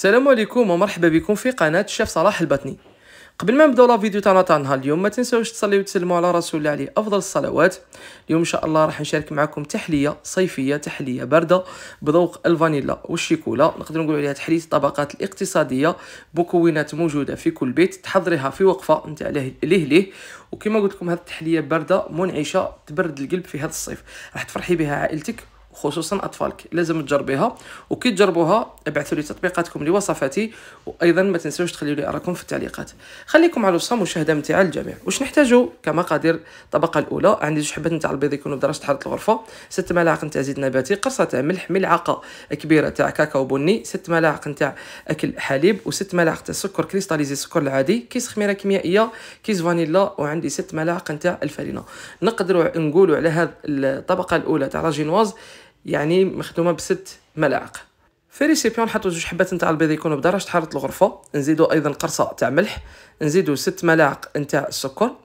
السلام عليكم ومرحبا بكم في قناة الشيف صلاح البطني قبل ما نبداو لا فيديو تاعنا تاع نهار اليوم ما تنساوش تصليو وتسلموا على رسول الله عليه افضل الصلوات اليوم ان شاء الله راح نشارك معكم تحليه صيفيه تحليه بارده بذوق الفانيلا والشيكولا نقدر نقول عليها تحليه الطبقات الاقتصاديه مكونات موجوده في كل بيت تحضريها في وقفه نتاع ليه ليه وكما قلت لكم هذه التحليه بارده منعشه تبرد القلب في هذا الصيف راح تفرحي بها عائلتك خصوصا اطفالك لازم تجربيها وكي تجربوها ابعثوا لي تطبيقاتكم لوصفاتي وايضا ما تنسوش تخليوا لي اراكم في التعليقات خليكم على الوصفه مشاهده ممتعه للجميع واش نحتاجو كمقادير الطبقه الاولى عندي جوج حبات نتاع البيض يكونوا بدرجه حراره الغرفه ست ملاعق نتاع زيت نباتي قرصه تاع ملح ملعقه كبيره تاع كاكاو بني ست ملاعق نتاع اكل حليب وست ملاعق تاع سكر كريستاليزي السكر العادي كيس خميره كيميائيه كيس فانيلا وعندي ست ملاعق نتاع الفرينه نقدروا نقولوا على هذه الطبقه الاولى تاع لاجينواز يعني مخدومه بست ملاعق في ريسيبيون نحطو جوج حبات نتاع البيض يكونوا بدرجه حراره الغرفه نزيدو ايضا قرصه تاع ملح نزيدو ست ملاعق نتاع السكر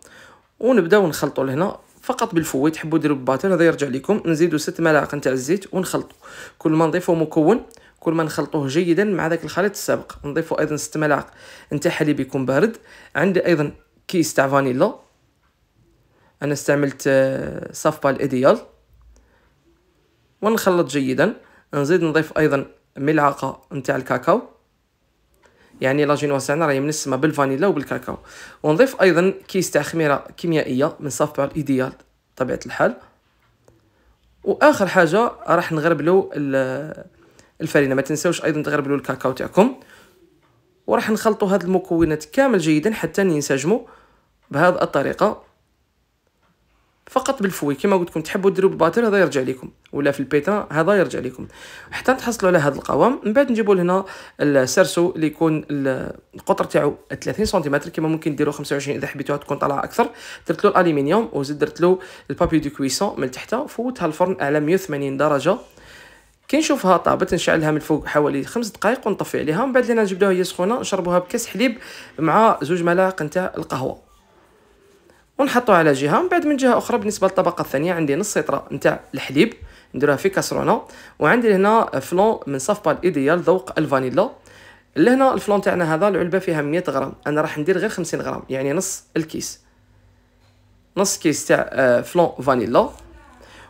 ونبداو نخلطو لهنا فقط بالفوي تحبوا ديروا بالباتر هذا يرجع لكم نزيدو ست ملاعق نتاع الزيت ونخلطو كل ما نضيفو مكون كل ما نخلطوه جيدا مع ذاك الخليط السابق نضيفو ايضا ست ملاعق نتاع حليب يكون بارد عندي ايضا كيس تاع فانيلا انا استعملت آه، بال ايديال ونخلط جيدا نزيد نضيف ايضا ملعقه نتاع الكاكاو يعني لاجينواس تاعنا راهي منسمه بالفانيلا وبالكاكاو ونضيف ايضا كيس تاع خميره كيميائيه من صفبه الايديال بطبيعه الحال واخر حاجه راح نغربلو الفرينه ما تنساوش ايضا تغربلو الكاكاو تاعكم وراح نخلطوا هاد المكونات كامل جيدا حتى ينسجموا بهذه الطريقه فقط بالفوي كما قلت لكم تحبوا ديروا بالباتر هذا يرجع لكم ولا في البيتا هذا يرجع لكم حتى تحصلوا على هذا القوام من بعد نجيبوا لهنا السرسو اللي يكون القطر تاعو 30 سنتيمتر كما ممكن ديروا 25 اذا حبيتوها تكون طالعه اكثر درت له الالومنيوم وزدت درت له البابي دو كويسون من تحت فوتها الفرن على 180 درجه كي نشوفها طابت نشعلها من فوق حوالي خمس دقائق ونطفي عليها من بعد لينا نجبدوها هي سخونه نشربوها بكاس حليب مع زوج ملاعق نتاع القهوه ونحطوها على جهه من بعد من جهه اخرى بالنسبه للطبقه الثانيه عندي نص سيطره نتاع الحليب نديروها في كاسرونه وعندي هنا فلون من بال ايديال ذوق الفانيلا لهنا الفلون تاعنا هذا العلبه فيها 100 غرام انا راح ندير غير 50 غرام يعني نص الكيس نص كيس تاع آه، فلون فانيلا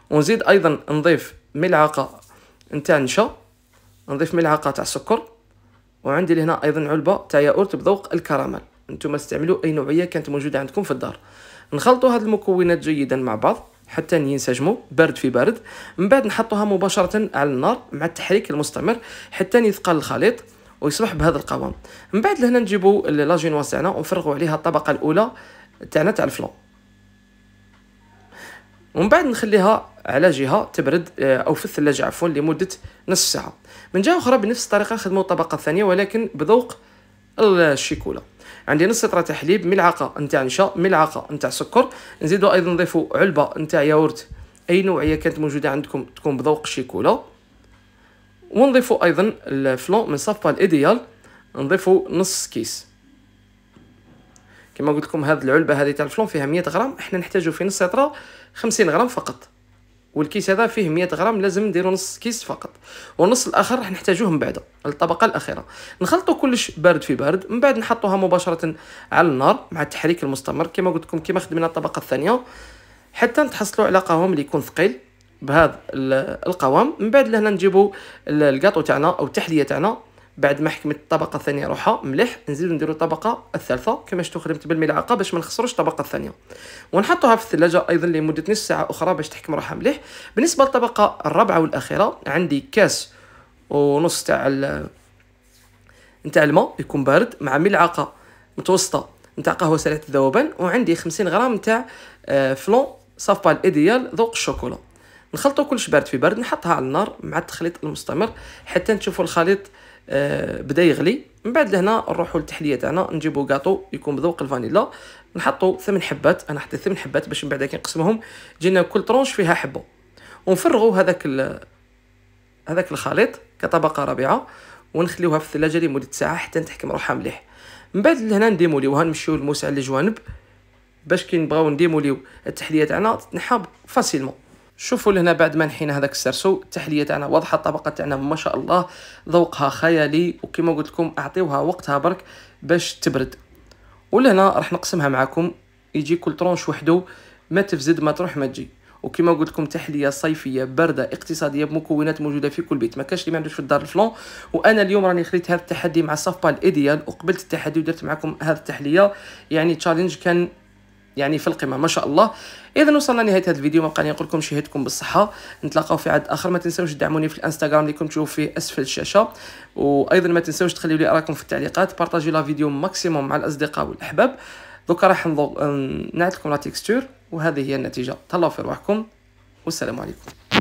ونزيد ايضا نضيف ملعقه نتاع نشا نضيف ملعقه تاع سكر وعندي لهنا ايضا علبه تاع ياورت بذوق الكراميل نتوما استعملوا اي نوعيه كانت موجوده عندكم في الدار نخلطوا هاد المكونات جيدا مع بعض حتى ينسجموا بارد في بارد من بعد نحطوها مباشره على النار مع التحريك المستمر حتى يثقل الخليط ويصبح بهذا القوام من بعد لهنا نجيبوا لاجينواس تاعنا ونفرغوا عليها الطبقه الاولى تاعنا تاع الفلون ومن بعد نخليها على جهه تبرد آه، او في الثلاجه عفوا لمده نصف ساعه من جهه اخرى بنفس الطريقه نخدموا الطبقه الثانيه ولكن بذوق الشيكولا عندي نص لتر حليب ملعقه نتاع نشا ملعقه نتاع سكر نزيدو ايضا نضيفو علبه نتاع ياورت اي نوعيه كانت موجوده عندكم تكون بذوق الشيكولا ونضيفو ايضا الفلون من صفا الايديال نضيفو نص كيس كما قلت لكم هذه العلبه هذه تاع الفلون فيها 100 غرام احنا نحتاجو في نص لتر 50 غرام فقط والكيس هذا فيه 100 غرام لازم نديرو نص كيس فقط والنص الاخر راح نحتاجوه من بعد الطبقه الاخيره نخلطو كلش بارد في بارد من بعد نحطوها مباشره على النار مع التحريك المستمر كما قلت لكم كما خدمنا الطبقه الثانيه حتى نتحصلوا على قوام اللي يكون ثقيل بهذا القوام من بعد لهنا نجيبو الكاطو تاعنا او التحليه تاعنا بعد ما حكمت الطبقه الثانيه روحها مليح نزيدو نديرو الطبقه الثالثه كما شفتو خدمت بالملعقه باش ما نخسروش الطبقه الثانيه ونحطوها في الثلاجه ايضا لمده نص ساعه اخرى باش تحكم روحها مليح بالنسبه للطبقه الرابعه والاخيره عندي كاس ونص تاع نتاع الماء يكون بارد مع ملعقه متوسطه نتاع قهوه سريعه الذوبان وعندي 50 غرام نتاع آه، فلون صافبا الايديال ذوق الشوكولا نخلطو كلش بارد في بارد نحطها على النار مع التخليط المستمر حتى نشوفو الخليط آه، بدا يغلي من بعد لهنا نروحوا للتحليه تاعنا نجيبوا كاطو يكون بذوق الفانيلا نحطوا ثمن حبات انا حطيت ثمن حبات باش من بعد نقسمهم جينا كل طرونش فيها حبه ونفرغوا هذاك هذاك الخليط كطبقه رابعه ونخليوها في الثلاجه لمده ساعه حتى تحكم روحها مليح من بعد لهنا نديموليوها نمشيو للموسع للجوانب باش كي نبغاو نديموليو التحليه تاعنا تنحب فاسيلمون شوفوا لهنا بعد ما نحينا هذاك السرسو التحليه تاعنا واضحه الطبقه تاعنا ما شاء الله ذوقها خيالي وكما قلت لكم اعطيوها وقتها برك باش تبرد ولهنا راح نقسمها معكم يجي كل طرونش وحده ما تفزد ما تروح ما تجي وكما قلت لكم تحليه صيفيه بارده اقتصاديه بمكونات موجوده في كل بيت ما كاش اللي ما عندوش في الدار الفلون وانا اليوم راني خليت هذا التحدي مع صفبال ايديال وقبلت التحدي ودرت معكم هذه التحليه يعني تشالنج كان يعني في القمه ما شاء الله اذا وصلنا لنهايه هذا الفيديو ما بقى نقول لكم شهدتكم بالصحه نتلاقاو في عد اخر ما تنساوش تدعموني في الانستغرام اللي كنت تشوفوا في اسفل الشاشه وايضا ما تنساوش تخليوا لي اراكم في التعليقات بارطاجيو لا فيديو ماكسيموم مع الاصدقاء والاحباب دوكا راح نعطيكم لكم لا تيكستور وهذه هي النتيجه تهلاو في روحكم والسلام عليكم